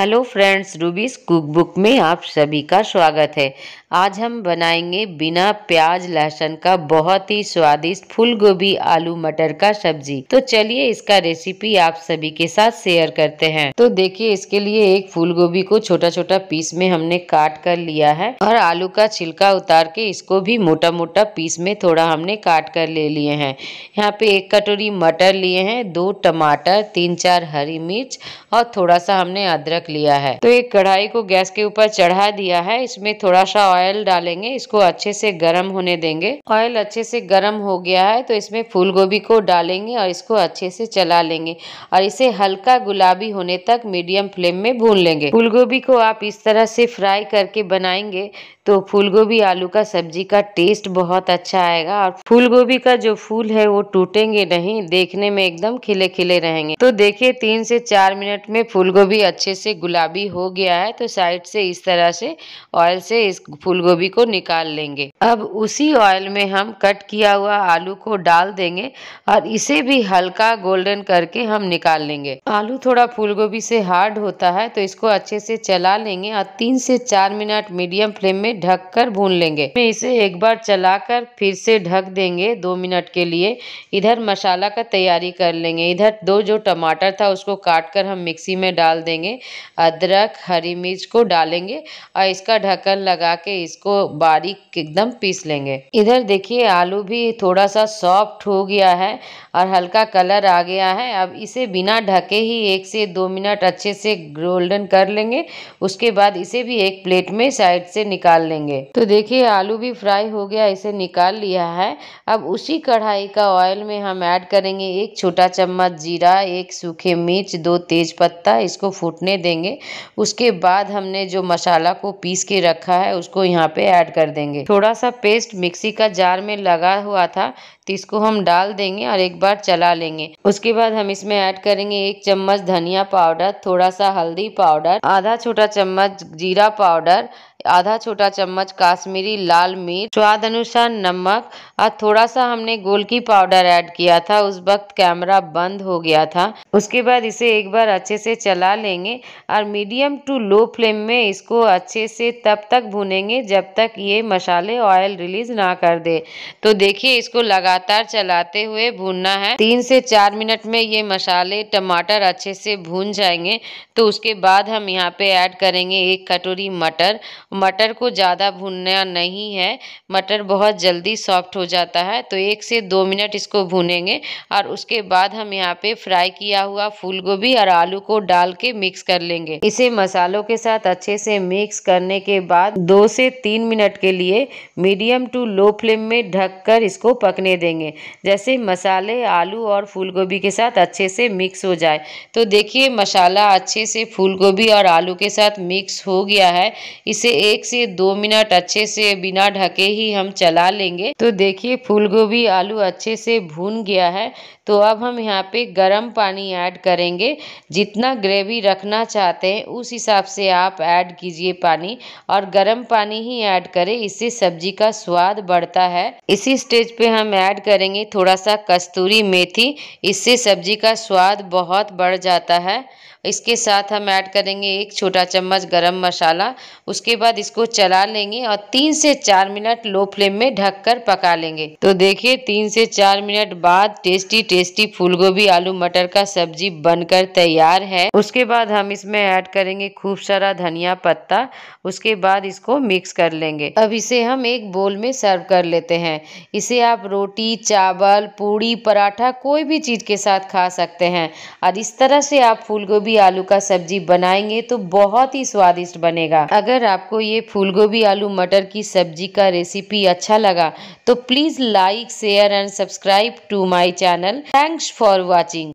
hello friends रूबीज cookbook में आप सभी का स्वागत है आज हम बनाएंगे बिना प्याज लहसुन का बहुत ही स्वादिष्ट फूल गोभी आलू मटर का सब्जी तो चलिए इसका रेसिपी आप सभी के साथ शेयर करते हैं तो देखिए इसके लिए एक फूल गोभी को छोटा छोटा पीस में हमने काट कर लिया है और आलू का छिलका उतार के इसको भी मोटा मोटा पीस में थोड़ा हमने काट कर ले लिए है यहाँ पे एक कटोरी मटर लिए हैं दो टमाटर तीन चार हरी मिर्च और थोड़ा सा हमने अदरक लिया है तो एक कढ़ाई को गैस के ऊपर चढ़ा दिया है इसमें थोड़ा सा ऑयल डालेंगे इसको अच्छे से गर्म होने देंगे ऑयल अच्छे से गर्म हो गया है तो इसमें फूल गोभी को डालेंगे और इसको अच्छे से चला लेंगे और इसे हल्का गुलाबी होने तक मीडियम फ्लेम में भून लेंगे फूल गोभी को आप इस तरह से फ्राई करके बनाएंगे तो फूलगोभी आलू का सब्जी का टेस्ट बहुत अच्छा आएगा और फूलगोभी का जो फूल है वो टूटेंगे नहीं देखने में एकदम खिले खिले रहेंगे तो देखिए तीन से चार मिनट में फूलगोभी अच्छे से गुलाबी हो गया है तो साइड से इस तरह से ऑयल से इस फूल गोभी को निकाल लेंगे अब उसी ऑयल में हम कट किया हुआ आलू को डाल देंगे और इसे भी हल्का गोल्डन करके हम निकाल लेंगे आलू थोड़ा फूल गोभी से हार्ड होता है तो इसको अच्छे से चला लेंगे और तीन से चार मिनट मीडियम फ्लेम में ढक कर भून लेंगे इसे एक बार चलाकर फिर से ढक देंगे दो मिनट के लिए इधर मसाला का तैयारी कर लेंगे इधर दो जो टमाटर था उसको काट कर हम मिक्सी में डाल देंगे अदरक हरी मिर्च को डालेंगे और इसका ढक्कन लगा के इसको बारीक एकदम पीस लेंगे इधर देखिए आलू भी थोड़ा सा सॉफ्ट हो गया है और हल्का कलर आ गया है अब इसे बिना ढके ही एक से दो मिनट अच्छे से गोल्डन कर लेंगे उसके बाद इसे भी एक प्लेट में साइड से निकाल लेंगे तो देखिए आलू भी फ्राई हो गया इसे निकाल लिया है अब उसी कढ़ाई का ऑयल में हम ऐड करेंगे एक छोटा चम्मच जीरा एक सूखे मिर्च दो तेज पत्ता इसको फूटने दें देंगे उसके बाद हमने जो मसाला को पीस के रखा है उसको यहाँ पे ऐड कर देंगे थोड़ा सा पेस्ट मिक्सी का जार में लगा हुआ था तो इसको हम डाल देंगे और एक बार चला लेंगे उसके बाद हम इसमें ऐड करेंगे एक चम्मच धनिया पाउडर थोड़ा सा हल्दी पाउडर आधा छोटा चम्मच जीरा पाउडर आधा छोटा चम्मच काश्मीरी लाल मिर्च स्वाद अनुसार नमक और थोड़ा सा हमने गोलकी पाउडर ऐड किया था उस वक्त कैमरा बंद हो गया था उसके बाद इसे एक बार अच्छे से चला लेंगे और मीडियम टू लो फ्लेम में इसको अच्छे से तब तक भूनेंगे जब तक ये मसाले ऑयल रिलीज ना कर दे तो देखिए इसको लगातार चलाते हुए भूनना है तीन से चार मिनट में ये मसाले टमाटर अच्छे से भून जाएंगे तो उसके बाद हम यहाँ पे ऐड करेंगे एक कटोरी मटर मटर को ज़्यादा भूनना नहीं है मटर बहुत जल्दी सॉफ्ट हो जाता है तो एक से दो मिनट इसको भूनेंगे और उसके बाद हम यहाँ पे फ्राई किया हुआ फूल गोभी और आलू को डाल के मिक्स कर लेंगे इसे मसालों के साथ अच्छे से मिक्स करने के बाद दो से तीन मिनट के लिए मीडियम टू लो फ्लेम में कर इसको पकने देंगे जैसे मसाले आलू और फूलगोभी के साथ अच्छे से मिक्स हो जाए तो देखिए मसाला अच्छे से फूलगोभी और आलू के साथ मिक्स हो गया है इसे एक से दो मिनट अच्छे से बिना ढके ही हम चला लेंगे तो देखिए फूलगोभी आलू अच्छे से भून गया है तो अब हम यहाँ पे गरम पानी ऐड करेंगे जितना ग्रेवी रखना चाहते हैं उस हिसाब से आप ऐड कीजिए पानी और गरम पानी ही ऐड करें इससे सब्जी का स्वाद बढ़ता है इसी स्टेज पे हम ऐड करेंगे थोड़ा सा कस्तूरी मेथी इससे सब्जी का स्वाद बहुत बढ़ जाता है इसके साथ हम ऐड करेंगे एक छोटा चम्मच गरम मसाला उसके बाद इसको चला लेंगे और तीन से चार मिनट लो फ्लेम में ढककर पका लेंगे तो देखिए तीन से चार मिनट बाद टेस्टी टेस्टी फूलगोभी आलू मटर का सब्जी बनकर तैयार है उसके बाद हम इसमें ऐड करेंगे खूब सारा धनिया पत्ता उसके बाद इसको मिक्स कर लेंगे अब इसे हम एक बोल में सर्व कर लेते हैं इसे आप रोटी चावल पूड़ी पराठा कोई भी चीज़ के साथ खा सकते हैं और इस तरह से आप फूलगोभी गोभी आलू का सब्जी बनाएंगे तो बहुत ही स्वादिष्ट बनेगा अगर आपको ये फूल गोभी आलू मटर की सब्जी का रेसिपी अच्छा लगा तो please like share and subscribe to my channel thanks for watching